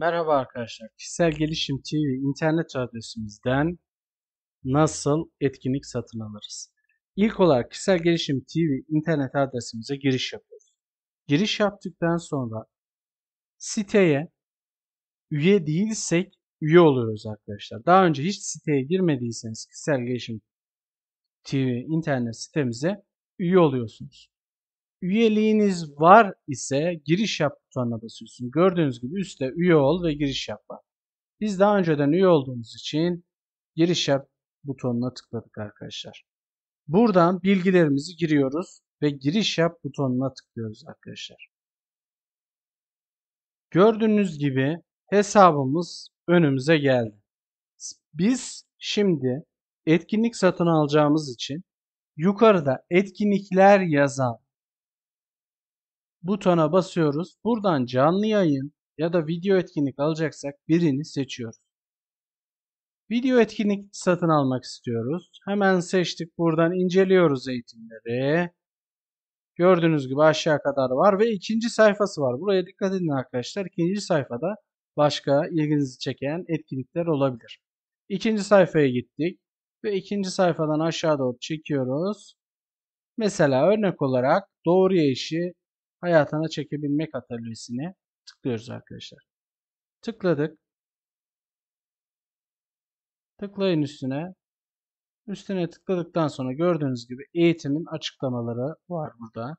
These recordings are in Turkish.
Merhaba arkadaşlar. Kişisel Gelişim TV internet adresimizden nasıl etkinlik satın alırız? İlk olarak Kişisel Gelişim TV internet adresimize giriş yapıyoruz. Giriş yaptıktan sonra siteye üye değilsek üye oluyoruz arkadaşlar. Daha önce hiç siteye girmediyseniz Kişisel Gelişim TV internet sitemize üye oluyorsunuz. Üyeliğiniz var ise giriş yap butonuna basıyorsun. Gördüğünüz gibi üstte üye ol ve giriş yap var. Biz daha önceden üye olduğumuz için giriş yap butonuna tıkladık arkadaşlar. Buradan bilgilerimizi giriyoruz ve giriş yap butonuna tıklıyoruz arkadaşlar. Gördüğünüz gibi hesabımız önümüze geldi. Biz şimdi etkinlik satın alacağımız için yukarıda etkinlikler yazan butona basıyoruz. Buradan canlı yayın ya da video etkinlik alacaksak birini seçiyoruz. Video etkinlik satın almak istiyoruz. Hemen seçtik. Buradan inceliyoruz eğitimleri. Gördüğünüz gibi aşağı kadar var ve ikinci sayfası var. Buraya dikkat edin arkadaşlar. İkinci sayfada başka ilginizi çeken etkinlikler olabilir. İkinci sayfaya gittik ve ikinci sayfadan aşağı doğru çekiyoruz. Mesela örnek olarak doğru işi hayatına çekebilmek atölyesine tıklıyoruz arkadaşlar. Tıkladık. Tıklayın üstüne. Üstüne tıkladıktan sonra gördüğünüz gibi eğitimin açıklamaları var burada.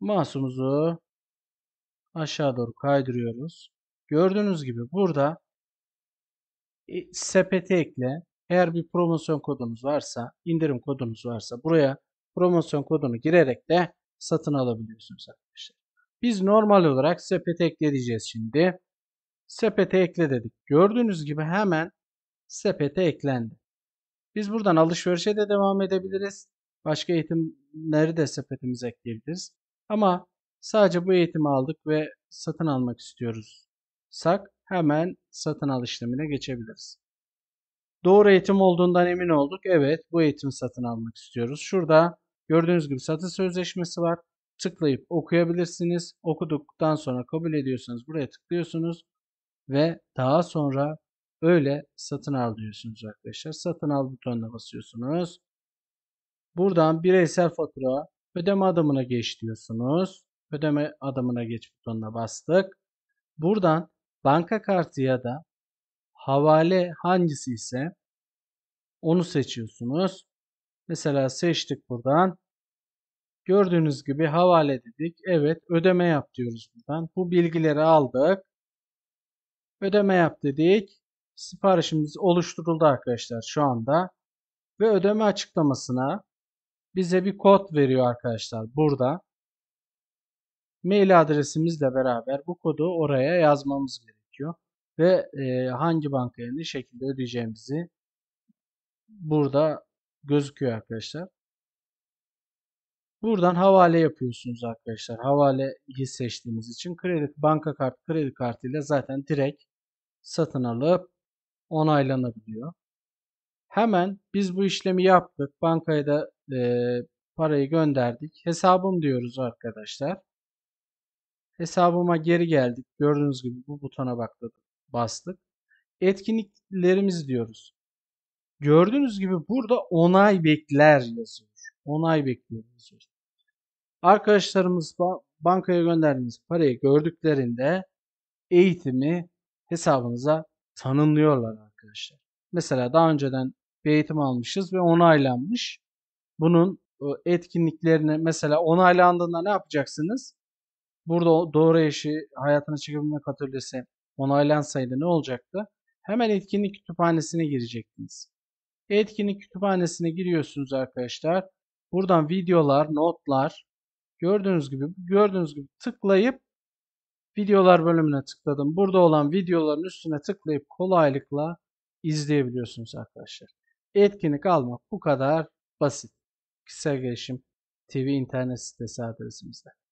Masumuzu aşağı doğru kaydırıyoruz. Gördüğünüz gibi burada e, sepete ekle. Eğer bir promosyon kodunuz varsa, indirim kodunuz varsa buraya promosyon kodunu girerek de satın alabiliyorsunuz arkadaşlar. Biz normal olarak sepete ekle diyeceğiz şimdi. Sepete ekle dedik. Gördüğünüz gibi hemen sepete eklendi. Biz buradan alışverişe de devam edebiliriz. Başka eğitimleri de sepetimize ekleyebiliriz. Ama sadece bu eğitimi aldık ve satın almak istiyoruz. Sak hemen satın al işlemine geçebiliriz. Doğru eğitim olduğundan emin olduk. Evet bu eğitimi satın almak istiyoruz. Şurada Gördüğünüz gibi satış sözleşmesi var. Tıklayıp okuyabilirsiniz. Okuduktan sonra kabul ediyorsanız buraya tıklıyorsunuz ve daha sonra öyle satın al diyorsunuz arkadaşlar. Satın al butonuna basıyorsunuz. Buradan bireysel fatura ödeme adımına geç diyorsunuz. Ödeme adımına geç butonuna bastık. Buradan banka kartı ya da havale hangisi ise onu seçiyorsunuz. Mesela seçtik buradan. Gördüğünüz gibi havale dedik. Evet ödeme yap diyoruz buradan. Bu bilgileri aldık. Ödeme yap dedik. Siparişimiz oluşturuldu arkadaşlar şu anda. Ve ödeme açıklamasına bize bir kod veriyor arkadaşlar burada. Mail adresimizle beraber bu kodu oraya yazmamız gerekiyor. Ve e, hangi bankaya ne şekilde ödeyeceğimizi burada gözüküyor arkadaşlar. Buradan havale yapıyorsunuz arkadaşlar. Havaleyi seçtiğiniz için kredi banka kart kredi kartıyla zaten direkt satın alıp onaylanabiliyor. Hemen biz bu işlemi yaptık. Bankaya da e, parayı gönderdik. Hesabım diyoruz arkadaşlar. Hesabıma geri geldik. Gördüğünüz gibi bu butona baktık, bastık. Etkinliklerimiz diyoruz. Gördüğünüz gibi burada onay bekler yazıyor. Onay bekliyor yazıyor. Arkadaşlarımız bankaya gönderdiğiniz parayı gördüklerinde eğitimi hesabınıza tanımlıyorlar arkadaşlar. Mesela daha önceden bir eğitim almışız ve onaylanmış. Bunun etkinliklerini mesela onaylandığında ne yapacaksınız? Burada doğru eşi hayatına çıkabilmek atölyesi onaylansaydı ne olacaktı? Hemen etkinlik kütüphanesine girecektiniz. Etkinlik kütüphanesine giriyorsunuz arkadaşlar. Buradan videolar, notlar gördüğünüz gibi gördüğünüz gibi tıklayıp videolar bölümüne tıkladım. Burada olan videoların üstüne tıklayıp kolaylıkla izleyebiliyorsunuz arkadaşlar. Etkinlik almak bu kadar basit. Kişisel gelişim TV internet sitesi adresimizde.